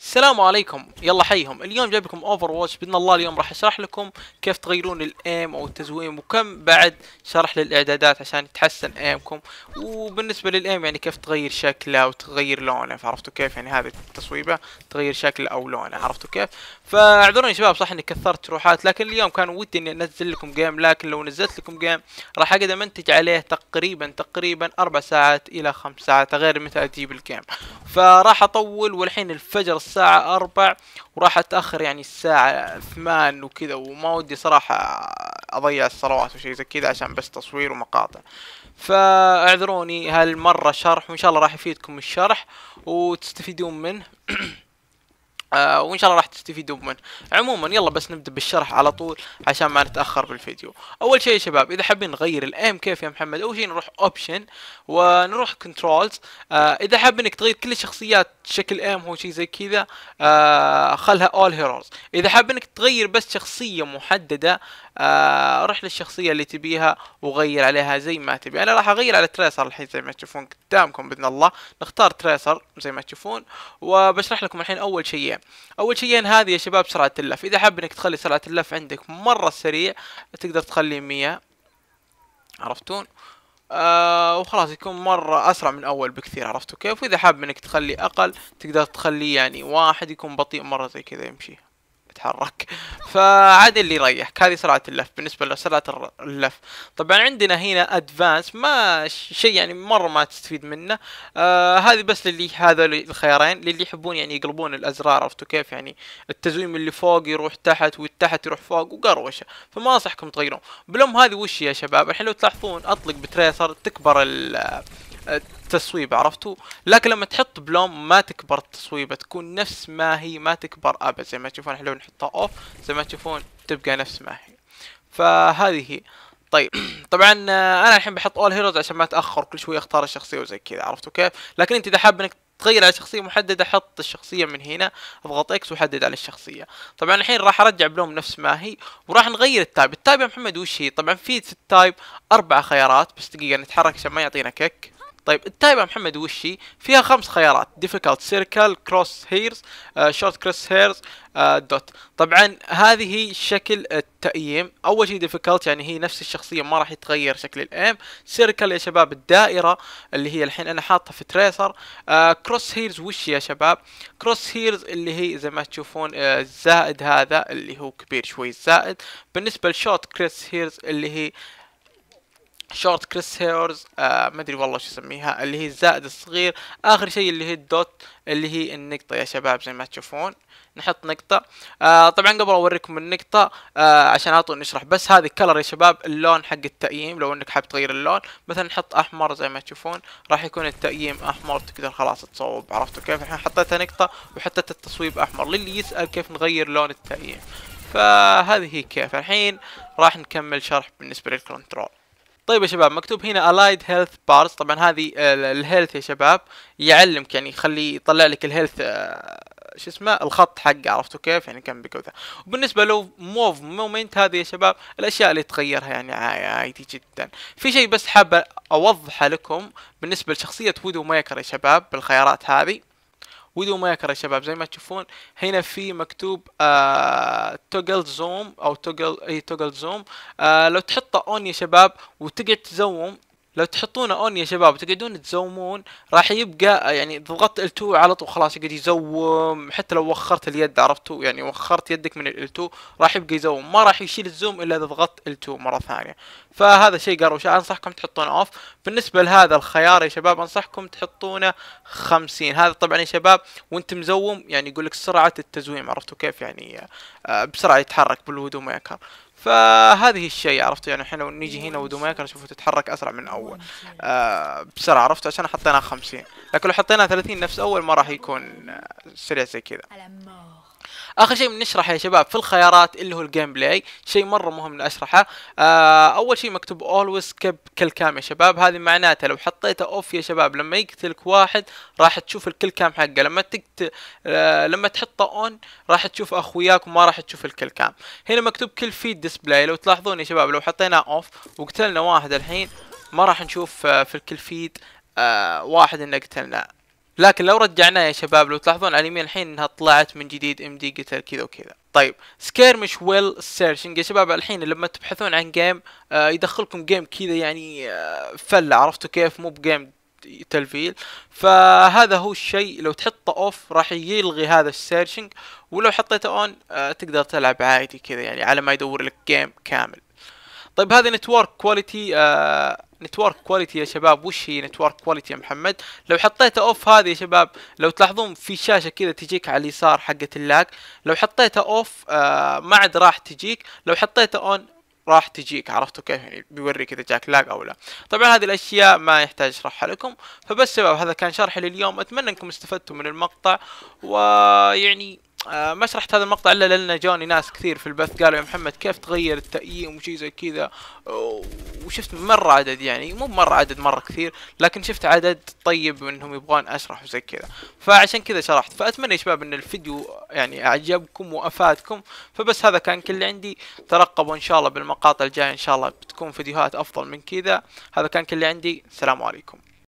السلام عليكم يلا حيهم اليوم جايب لكم اوفر واتش باذن الله اليوم راح اشرح لكم كيف تغيرون الايم او التزويم وكم بعد شرح للاعدادات عشان يتحسن ايمكم وبالنسبه للايم يعني كيف تغير شكله وتغير لونه فعرفتوا كيف يعني هذه التصويبه تغير شكله او لونه عرفتوا كيف فاعذروني يا شباب صح اني كثرت روحات لكن اليوم كان ودي اني انزل لكم جيم لكن لو نزلت لكم جيم راح اقدر امنتج عليه تقريبا تقريبا اربع ساعات الى خمس ساعات غير متى اجيب الجيم فراح اطول والحين الفجر الساعة أربع وراح أتأخر يعني الساعة ثمان وكذا وما ودي صراحة أضيع الصلوات وشي زي كذا عشان بس تصوير ومقاطع فاعذروني هالمرة شرح وإن شاء الله راح يفيدكم الشرح وتستفيدون منه آه وان شاء الله راح تستفيدوا منه عموما يلا بس نبدا بالشرح على طول عشان ما نتاخر بالفيديو اول شيء يا شباب اذا حابين نغير الايم كيف يا محمد اول شيء نروح اوبشن ونروح كنترولز آه اذا حاب انك تغير كل الشخصيات شكل ايم هو شيء زي كذا آه خلها اول هيروز اذا حاب انك تغير بس شخصيه محدده آه روح للشخصيه اللي تبيها وغير عليها زي ما تبي انا راح اغير على تريسر الحين زي ما تشوفون قدامكم باذن الله نختار تريسر زي ما تشوفون وبشرح لكم الحين اول شيء شيئين اول شيء يعني هذه يا شباب سرعه اللف اذا حاب انك تخلي سرعه اللف عندك مره سريع تقدر تخليه مية عرفتون آه وخلاص يكون مرة أسرع من أول بكثير عرفتوا كيف وإذا حاب إنك تخلي أقل تقدر تخليه يعني واحد يكون بطيء مرة زي كذا يمشي يتحرك فعاد اللي يريحك هذه سرعه اللف بالنسبه لسرعه اللف طبعا عندنا هنا ادفانس ما شيء يعني مره ما تستفيد منه آه هذه بس للي هذا الخيارين للي يحبون يعني يقلبون الازرار عرفتوا كيف يعني التزويم اللي فوق يروح تحت والتحت يروح فوق وقروشه فما انصحكم تغيرون بلوم هذه وش يا شباب الحين لو تلاحظون اطلق بتريسر تكبر ال آه، تصويب عرفتوا لكن لما تحط بلوم ما تكبر التصويبه تكون نفس ما هي ما تكبر ابدا زي ما تشوفون احنا لو نحطها اوف زي ما تشوفون تبقى نفس ما هي فهذه هي طيب طبعا انا الحين بحط اول هيروز عشان ما اتاخر كل شوي اختار الشخصيه وزي كذا عرفتوا كيف لكن انت اذا حاب انك تغير على شخصيه محدده حط الشخصيه من هنا اضغط اكس وحدد على الشخصيه طبعا الحين راح ارجع بلوم نفس ما هي وراح نغير التايب التايب يا محمد وش هي طبعا في التايب اربع خيارات بس دقيقه نتحرك عشان ما يعطينا كيك طيب التايب محمد وشي فيها خمس خيارات ديفيكالت سيركل كروس هيرز شورت كروس هيرز دوت طبعا هذه هي شكل التأييم اول شيء ديفيكالت يعني هي نفس الشخصيه ما راح يتغير شكل الايم سيركل يا شباب الدائره اللي هي الحين انا حاطها في تريسر كروس هيرز وش يا شباب كروس هيرز اللي هي زي ما تشوفون آه، الزائد هذا اللي هو كبير شوي الزائد بالنسبه لشورت كروس هيرز اللي هي شورت كريس هيرز آه ما ادري والله شو اسميها اللي هي الزائد الصغير اخر شيء اللي هي الدوت اللي هي النقطه يا شباب زي ما تشوفون نحط نقطة آه طبعا قبل اوريكم النقطة آه عشان على طول نشرح بس هذه كلر يا شباب اللون حق التقييم لو انك حاب تغير اللون مثلا نحط احمر زي ما تشوفون راح يكون التقييم احمر تقدر خلاص تصوب عرفتوا كيف الحين حطيتها نقطة وحطيت التصويب احمر للي يسأل كيف نغير لون التقييم فهذه هي كيف الحين راح نكمل شرح بالنسبة للكنترول طيب يا شباب مكتوب هنا الايد هيلث بارز طبعا هذه آه، الهيلث يا شباب يعلمك يعني يخلي يطلع لك الهيلث آه، شو اسمه الخط حقه عرفتوا كيف يعني كم بكوثة وبالنسبه لو موف مومنت هذه يا شباب الاشياء اللي تغيرها يعني عادي جدا في شيء بس حاب اوضحه لكم بالنسبه لشخصيه ويدو ميكر يا شباب بالخيارات هذه ويدو ميكر يا شباب زي ما تشوفون هنا في مكتوب آه توجل زوم او توجل اي توجل زوم آه لو تحطه اون يا شباب وتقعد تزوم لو تحطونه اون يا شباب وتقعدون تزومون راح يبقى يعني ضغطت ال2 على طول خلاص يقعد يزوم حتى لو وخرت اليد عرفتوا يعني وخرت يدك من ال2 راح يبقى يزوم ما راح يشيل الزوم الا اذا ضغطت ال2 مره ثانيه فهذا شيء قروش انصحكم تحطونه اوف بالنسبه لهذا الخيار يا شباب انصحكم تحطونه 50 هذا طبعا يا شباب وانت مزوم يعني يقول لك سرعه التزويم عرفتوا كيف يعني آه، بسرعه يتحرك بالهدوء ما يكره فهذه الشيء عرفت يعني الحين لو نيجي هنا مايكر شوفوا تتحرك اسرع من اول آه بسرعه عرفت عشان حطيناها 50 لكن لو حطيناها 30 نفس اول ما راح يكون آه، سريع زي كذا اخر شيء بنشرح يا شباب في الخيارات اللي هو الجيم بلاي شيء مره مهم اني اشرحه آه اول شيء مكتوب اولويز كب كل كام يا شباب هذه معناته لو حطيته اوف يا شباب لما يقتلك واحد راح تشوف الكل كام حقه لما تكت... آه لما تحطه اون راح تشوف اخوياك وما راح تشوف الكل كام هنا مكتوب كل فيد ديسبلاي لو تلاحظون يا شباب لو حطيناه اوف وقتلنا واحد الحين ما راح نشوف آه، في الكل فيد آه واحد انه قتلناه لكن لو رجعناه يا شباب لو تلاحظون على اليمين الحين انها طلعت من جديد ام دي قتل كذا وكذا طيب سكيرمش ويل سيرشنج يا شباب الحين لما تبحثون عن جيم آه يدخلكم جيم كذا يعني آه فله عرفتوا كيف مو بجيم تلفيل فهذا هو الشيء لو تحطه اوف راح يلغي هذا السيرشنج ولو حطيته اون آه تقدر تلعب عادي كذا يعني على ما يدور لك جيم كامل طيب هذه نتورك كواليتي نتورك كواليتي يا شباب وش هي نتورك كواليتي يا محمد لو حطيتها اوف هذه يا شباب لو تلاحظون في شاشه كذا تجيك على اليسار حقه اللاك لو حطيتها اوف آه، ما عاد راح تجيك لو حطيتها اون راح تجيك عرفتوا كيف يعني بيوريك اذا جاك لاج او لا طبعا هذه الاشياء ما يحتاج اشرحها لكم فبس شباب هذا كان شرحي لليوم اتمنى انكم استفدتوا من المقطع ويعني آه ما شرحت هذا المقطع الا لان جوني ناس كثير في البث قالوا يا محمد كيف تغير التقييم وشي زي كذا وشفت مره عدد يعني مو مره عدد مره كثير لكن شفت عدد طيب منهم يبغون اشرح وزي كذا فعشان كذا شرحت فاتمنى يا شباب ان الفيديو يعني اعجبكم وافادكم فبس هذا كان كل اللي عندي ترقبوا ان شاء الله بالمقاطع الجايه ان شاء الله بتكون فيديوهات افضل من كذا هذا كان كل اللي عندي السلام عليكم